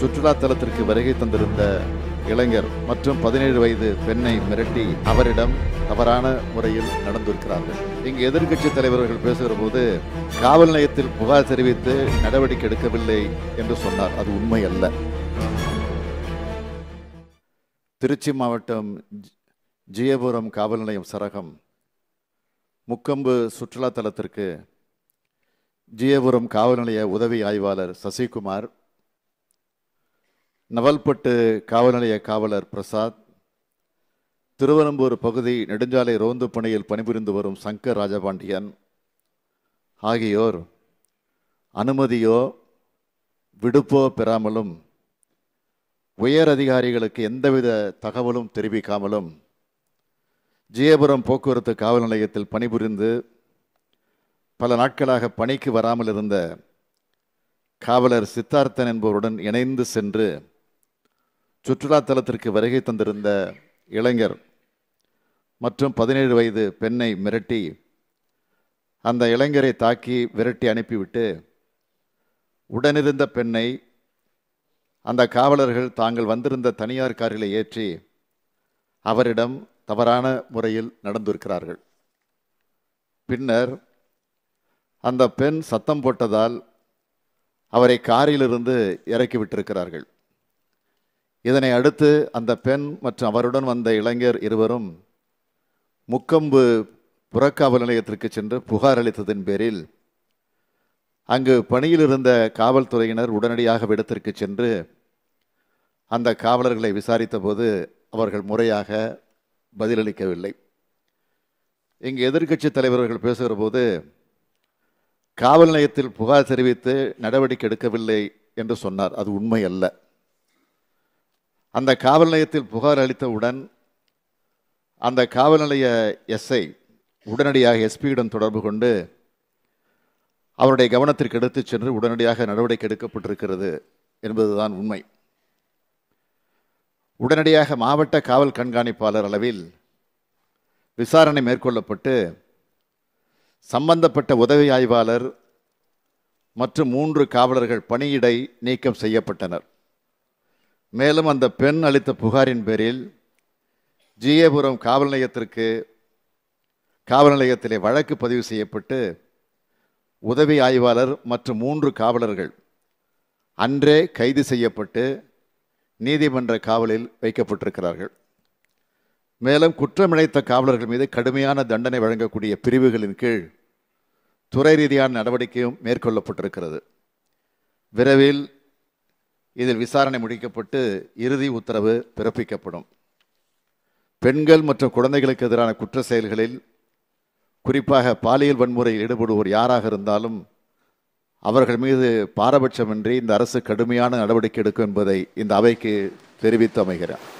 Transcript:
சுற்றுலா தலத்திற்கு வருகை தந்திருந்த இளைஞர் மற்றும் பதினேழு வயது பெண்ணை மிரட்டி அவரிடம் தவறான முறையில் நடந்திருக்கிறார்கள் இங்கு எதிர்கட்சி தலைவர்கள் பேசுகிற போது காவல் நிலையத்தில் புகார் தெரிவித்து நடவடிக்கை எடுக்கவில்லை என்று சொன்னார் அது உண்மை அல்ல திருச்சி மாவட்டம் ஜியபுரம் காவல் நிலையம் சரகம் முக்கம்பு சுற்றுலா தலத்திற்கு ஜியபுரம் காவல் நிலைய உதவி ஆய்வாளர் சசிகுமார் நவல்பட்டு காவல்நிலைய காவலர் பிரசாத் திருவனம்பூர் பகுதி நெடுஞ்சாலை ரோந்து பணியில் பணிபுரிந்து வரும் சங்கர் ராஜபாண்டியன் ஆகியோர் அனுமதியோ விடுப்போ பெறாமலும் உயர் அதிகாரிகளுக்கு எந்தவித தகவலும் தெரிவிக்காமலும் ஜியபுரம் போக்குவரத்து காவல் நிலையத்தில் பணிபுரிந்து பல நாட்களாக பணிக்கு வராமல் இருந்த காவலர் சித்தார்த்தன் என்பவருடன் இணைந்து சென்று சுற்றுலாத்தலத்திற்கு வருகை தந்திருந்த இளைஞர் மற்றும் பதினேழு வயது பெண்ணை மிரட்டி அந்த இளைஞரை தாக்கி விரட்டி அனுப்பிவிட்டு உடனிருந்த பெண்ணை அந்த காவலர்கள் தாங்கள் வந்திருந்த தனியார் காரில் ஏற்றி அவரிடம் தவறான முறையில் நடந்திருக்கிறார்கள் பின்னர் அந்த பெண் சத்தம் போட்டதால் அவரை காரிலிருந்து இறக்கிவிட்டிருக்கிறார்கள் இதனை அடுத்து அந்த பெண் மற்றும் அவருடன் வந்த இளைஞர் இருவரும் முக்கம்பு புறக்காவல் நிலையத்திற்கு சென்று புகார் அளித்ததன் பேரில் அங்கு பணியில் இருந்த காவல்துறையினர் உடனடியாக விடத்திற்கு சென்று அந்த காவலர்களை விசாரித்தபோது அவர்கள் முறையாக பதிலளிக்கவில்லை இங்கு எதிர்க்கட்சி தலைவர்கள் பேசுகிற போது காவல் நிலையத்தில் புகார் தெரிவித்து நடவடிக்கை எடுக்கவில்லை என்று சொன்னார் அது உண்மை அல்ல அந்த காவல் நிலையத்தில் புகார் அளித்தவுடன் அந்த காவல் நிலைய எஸ்ஐ உடனடியாக எஸ்பியிடம் தொடர்பு கொண்டு அவருடைய கவனத்திற்கு எடுத்து சென்று உடனடியாக நடவடிக்கை எடுக்கப்பட்டிருக்கிறது என்பதுதான் உண்மை உடனடியாக மாவட்ட காவல் கண்காணிப்பாளர் அளவில் விசாரணை மேற்கொள்ளப்பட்டு சம்பந்தப்பட்ட உதவி ஆய்வாளர் மற்றும் மூன்று காவலர்கள் பணியிடை நீக்கம் செய்யப்பட்டனர் மேலும் அந்த பெண் அளித்த புகாரின் பேரில் ஜிஏபுரம் காவல் நிலையத்திற்கு காவல் நிலையத்திலே வழக்கு பதிவு செய்யப்பட்டு உதவி ஆய்வாளர் மற்றும் மூன்று காவலர்கள் அன்றே கைது செய்யப்பட்டு நீதிமன்ற காவலில் வைக்கப்பட்டிருக்கிறார்கள் மேலும் குற்றமிழைத்த காவலர்கள் மீது கடுமையான தண்டனை வழங்கக்கூடிய பிரிவுகளின் கீழ் துறை ரீதியான நடவடிக்கையும் மேற்கொள்ளப்பட்டிருக்கிறது விரைவில் இதில் விசாரணை முடிக்கப்பட்டு இறுதி உத்தரவு பிறப்பிக்கப்படும் பெண்கள் மற்றும் குழந்தைகளுக்கு எதிரான குற்ற செயல்களில் குறிப்பாக பாலியல் வன்முறையில் ஈடுபடுவோர் யாராக இருந்தாலும் அவர்கள் மீது பாரபட்சமின்றி இந்த அரசு கடுமையான நடவடிக்கை எடுக்கும் என்பதை இந்த அவைக்கு தெரிவித்து அமைகிறார்